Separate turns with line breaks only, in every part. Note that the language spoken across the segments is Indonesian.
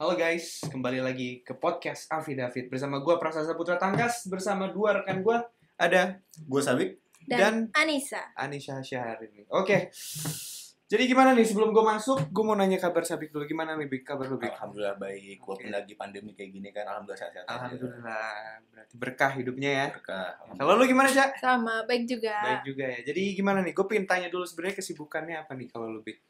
Halo guys, kembali lagi ke podcast Avi David bersama gue Prasasa Putra Tangkas bersama dua rekan gue ada gue Sabik dan,
dan Anissa.
Anissa ini. Oke. Okay. Jadi gimana nih sebelum gue masuk, gue mau nanya kabar Sabik dulu gimana nih Bik, kabar lu Bik? Alhamdulillah baik, walaupun okay. lagi pandemi kayak gini kan alhamdulillah sehat-sehat Alhamdulillah, berarti berkah hidupnya ya Berkah Kalau lu gimana Cak?
Sama, baik juga Baik
juga ya, jadi gimana nih, gue pengen tanya dulu sebenarnya kesibukannya apa nih kalau lu Bik?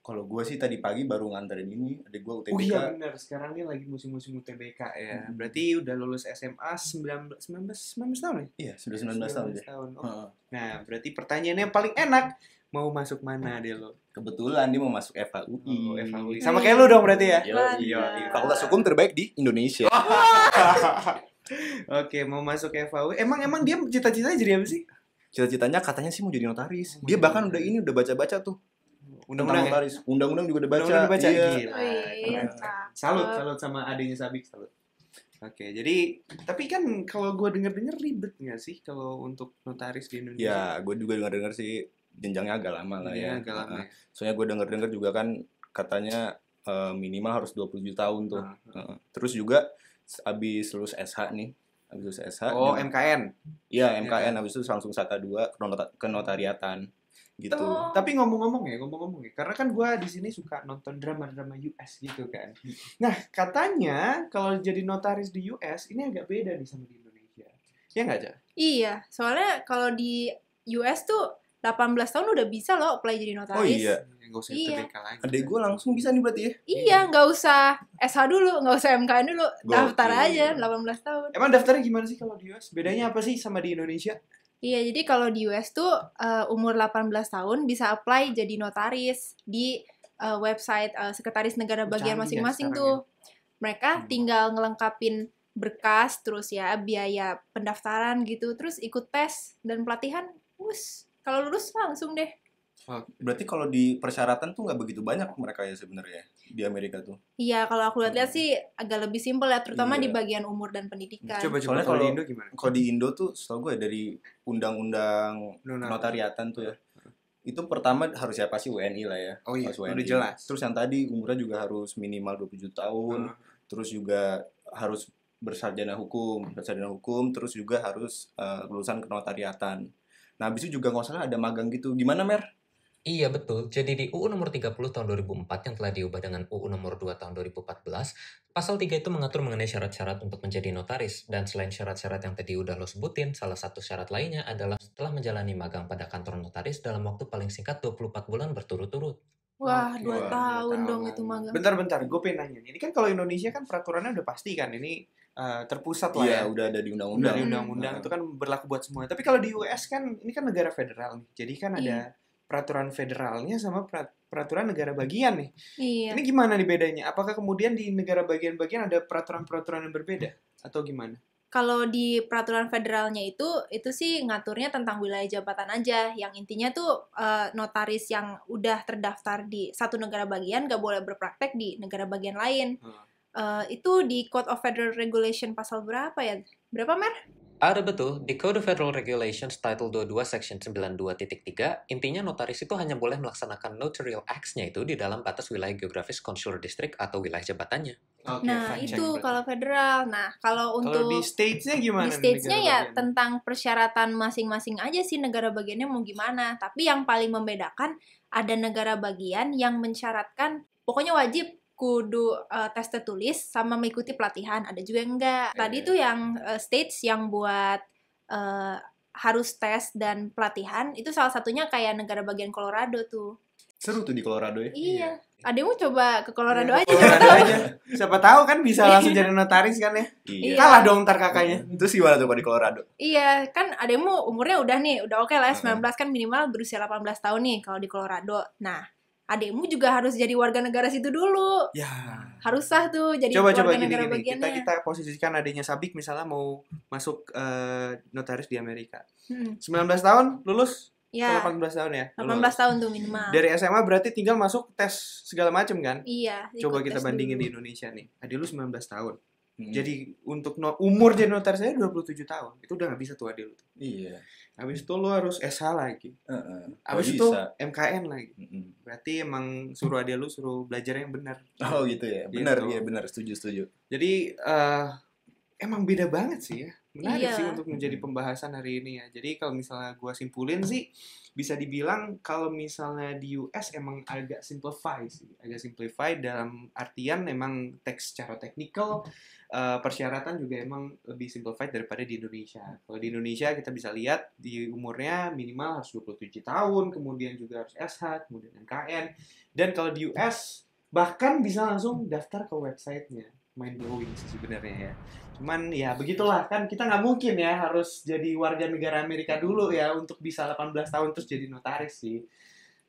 Kalau gue sih tadi pagi baru nganterin ini, ada gue UTBK. Oh iya benar, sekarang ini lagi musim-musim UTBK ya. Hmm. Berarti udah lulus SMA belas, sembilan belas tahun ya? Iya, sudah sembilan belas tahun. 19 tahun. Oh. Nah, berarti pertanyaannya yang paling enak mau masuk mana hmm. deh lo? Kebetulan dia mau masuk UI Oh, iya. Sama kayak lo dong berarti ya? Iya, iya. iya, Fakultas Hukum terbaik di Indonesia. Oke, mau masuk UI. Emang emang dia cita-citanya jadi apa sih? Cita-citanya katanya sih mau jadi notaris. Oh, dia bahkan udah ini udah
baca-baca tuh
undang-undang ya? undang-undang juga dibaca undang iya. Gila. Oh, iya, iya, iya. salut salut sama adiknya Sabik salut Oke, jadi tapi kan kalau gue denger-denger ribet nggak sih kalau untuk notaris di Indonesia? Ya,
gue juga denger-denger sih jenjangnya agak lama lah ya. Agak lama. Uh, soalnya gue denger-denger juga kan katanya uh, minimal harus 27 tahun tuh. Uh, uh. Terus juga abis lulus SH nih, abis lulus SH. Oh, MKN. Iya, MKN. Abis itu langsung SATA dua ke, ke notariatan gitu. Oh. Tapi
ngomong-ngomong ya, ngomong-ngomong ya, karena kan gue di sini suka nonton drama-drama US gitu kan. Hmm. Nah katanya kalau jadi notaris di US ini agak beda nih sama di Indonesia. Ya nggak aja?
Iya, soalnya kalau di US tuh 18 tahun udah bisa loh apply jadi notaris. Oh iya, ya, nggak usah iya. lagi. Adek gue langsung bisa nih berarti ya? Iya, iya. nggak usah SH dulu, nggak usah MKN dulu, daftar aja 18 tahun. Emang daftarnya
gimana sih kalau di US? Bedanya apa sih sama di Indonesia?
Iya, jadi kalau di US tuh uh, umur 18 tahun bisa apply jadi notaris di uh, website uh, sekretaris negara bagian masing-masing tuh. Ya. Mereka hmm. tinggal ngelengkapin berkas terus ya biaya pendaftaran gitu, terus ikut tes dan pelatihan. Terus kalau lulus langsung deh
berarti kalau di persyaratan tuh nggak begitu banyak mereka ya sebenarnya di Amerika tuh.
Iya, kalau aku lihat-lihat hmm. sih agak lebih simpel ya, terutama iya. di bagian umur dan pendidikan.
Coba coba kalau di Indo gimana? Kalau di Indo tuh setahu gue ya, dari undang-undang notariatan tuh ya. Itu pertama harus siapa sih WNI lah ya. Oh iya, harus WNI. jelas. Terus yang tadi umurnya juga harus minimal 27 tahun. Hmm. Terus juga harus bersarjana hukum, bersarjana hukum, terus juga harus uh, lulusan kenotariatan. Nah, habis itu juga nggak usah ada magang gitu. Gimana, Mer? Iya betul, jadi di UU nomor 30 tahun 2004 yang telah diubah dengan UU nomor 2 tahun 2014, pasal 3 itu mengatur mengenai syarat-syarat untuk menjadi notaris, dan selain syarat-syarat yang tadi udah lo sebutin, salah satu syarat lainnya adalah setelah menjalani magang pada kantor notaris dalam waktu paling singkat 24
bulan berturut-turut.
Wah, dua, tahun, tahun dong itu magang.
Bentar-bentar, gue pengen nanya. Ini kan kalau Indonesia kan peraturannya udah pasti kan, ini Uh, terpusat lah iya, ya udah ada di undang-undang. di undang-undang itu kan berlaku buat semuanya. Tapi kalau di US kan ini kan negara federal Jadi kan iya. ada hmm peraturan federalnya sama peraturan negara bagian nih.
Iya. Ini gimana
nih bedanya? Apakah kemudian di negara bagian-bagian ada peraturan-peraturan yang berbeda atau gimana?
Kalau di peraturan federalnya itu itu sih ngaturnya tentang wilayah jabatan aja. Yang intinya tuh eh, notaris yang udah terdaftar di satu negara bagian gak boleh berpraktek di negara bagian lain. Hmm. Uh, itu di Code of Federal Regulation pasal berapa ya? Berapa mer?
Ada betul, di Code Federal Regulations Title 22 Section 92.3, intinya notaris itu hanya boleh melaksanakan notarial acts-nya itu di dalam batas wilayah geografis consular district atau wilayah jabatannya. Okay, nah, itu check.
kalau federal. Nah, kalau untuk kalau di states-nya gimana? Di states-nya ya bagian? tentang persyaratan masing-masing aja sih negara bagiannya mau gimana. Tapi yang paling membedakan ada negara bagian yang mensyaratkan pokoknya wajib kudu uh, tes tertulis sama mengikuti pelatihan ada juga yang enggak iya, tadi iya, tuh iya. yang uh, stage yang buat uh, harus tes dan pelatihan itu salah satunya kayak negara bagian Colorado tuh
seru tuh di Colorado ya
iya ada mau coba ke Colorado ya, aja Colorado siapa
aja
siapa tahu kan bisa langsung jadi notaris kan ya iya. kalah dong ntar kakaknya itu sih tuh kalau di Colorado
iya kan ada mau umurnya udah nih udah oke okay lah 19 ya, kan minimal berusia 18 tahun nih kalau di Colorado nah Ademu juga harus jadi warga negara situ dulu. Ya. Harus sah tuh jadi coba, warga coba, negara gini, bagiannya.
Kita kita posisikan adiknya Sabik misalnya mau masuk uh, notaris di Amerika. Hmm. 19 tahun lulus Ya. 18 tahun ya. 18 lulus.
tahun tuh minimal. Dari
SMA berarti tinggal masuk tes segala macam kan? Iya. Coba kita bandingin dulu. di Indonesia nih. Adi lu 19 tahun. Hmm. Jadi untuk no, umur jadi notaris saya 27 tahun. Itu udah gak bisa tua dulu. Iya. Habis itu lo harus SH lagi. Uh-uh. Habis oh, itu MKN lagi. Uh-uh. Berarti emang suruh adil lu suruh belajar yang benar. Oh gitu ya. Benar gitu. ya, benar setuju setuju. Jadi uh, emang beda banget sih ya menarik iya. sih untuk menjadi hmm. pembahasan hari ini ya. Jadi kalau misalnya gue simpulin sih bisa dibilang kalau misalnya di US emang agak simplify sih, agak simplify dalam artian memang teks secara teknikal uh, persyaratan juga emang lebih simplified daripada di Indonesia. Kalau di Indonesia kita bisa lihat di umurnya minimal harus 27 tahun, kemudian juga harus SH, kemudian NKN. Dan kalau di US bahkan bisa langsung daftar ke websitenya main blowing sih sebenarnya ya. Cuman ya begitulah kan kita nggak mungkin ya harus jadi warga negara Amerika dulu ya untuk bisa 18 tahun terus jadi notaris sih.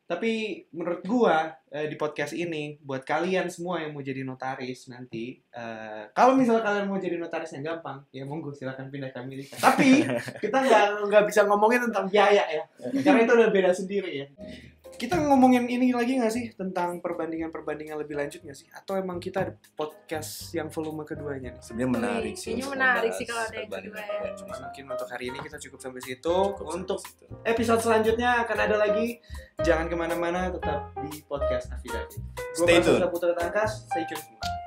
Tapi menurut gua eh, di podcast ini buat kalian semua yang mau jadi notaris nanti, eh, kalau misalnya kalian mau jadi notaris yang gampang, ya monggo silahkan pindah ke Amerika. Tapi kita nggak nggak bisa ngomongin tentang biaya ya, karena itu udah beda sendiri ya kita ngomongin ini lagi nggak sih tentang perbandingan-perbandingan lebih lanjut nggak sih? Atau emang kita ada podcast yang volume keduanya Sebenarnya menarik sih. Ini menarik sih kalau ada yang kedua. Ya. Cuma mungkin untuk hari ini kita cukup sampai situ. Cukup untuk sampai situ. episode selanjutnya akan ada lagi. Jangan kemana-mana, tetap di podcast Stay Afidafi. Gue Putra Tangkas, stay tuned.